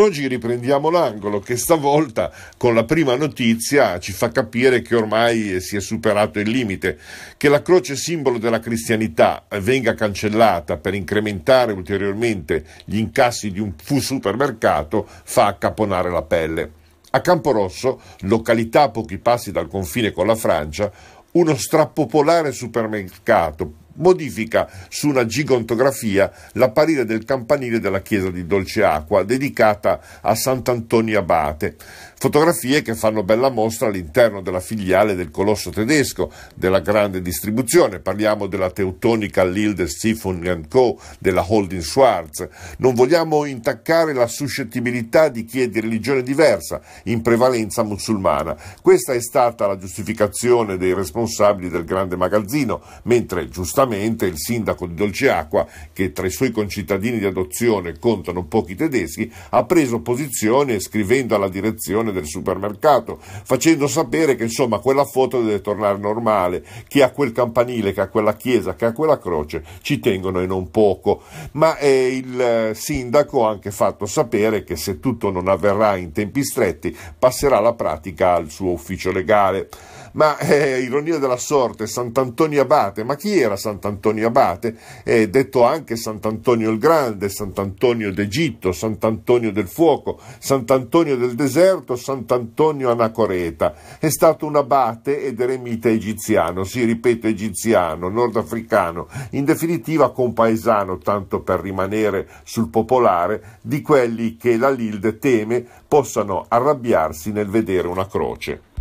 Oggi riprendiamo l'angolo che stavolta con la prima notizia ci fa capire che ormai si è superato il limite, che la croce simbolo della cristianità venga cancellata per incrementare ulteriormente gli incassi di un fu supermercato fa accaponare la pelle. A Camporosso, località a pochi passi dal confine con la Francia, uno strapopolare supermercato modifica su una gigantografia l'apparire del campanile della chiesa di Dolceacqua, dedicata a Sant'Antonio Abate. Fotografie che fanno bella mostra all'interno della filiale del colosso tedesco della grande distribuzione. Parliamo della teutonica Lilde Stephen Co., della Holding Schwarz. Non vogliamo intaccare la suscettibilità di chi è di religione diversa, in prevalenza musulmana. Questa è stata la giustificazione dei responsabili del grande magazzino, mentre giustamente fortunatamente il sindaco di Dolceacqua, che tra i suoi concittadini di adozione contano pochi tedeschi, ha preso posizione scrivendo alla direzione del supermercato, facendo sapere che insomma quella foto deve tornare normale, che a quel campanile, che a quella chiesa, che a quella croce ci tengono e non poco. Ma eh, il eh, sindaco ha anche fatto sapere che se tutto non avverrà in tempi stretti passerà la pratica al suo ufficio legale. Ma eh, ironia della sorte, Sant'Antonio Abate, ma chi era Sant'Antonio Abate? Eh, detto anche Sant'Antonio il Grande, Sant'Antonio d'Egitto, Sant'Antonio del Fuoco, Sant'Antonio del Deserto, Sant'Antonio Anacoreta. È stato un abate ed eremita egiziano, sì, ripeto, egiziano, nordafricano, in definitiva compaesano, tanto per rimanere sul popolare, di quelli che la Lilde teme possano arrabbiarsi nel vedere una croce.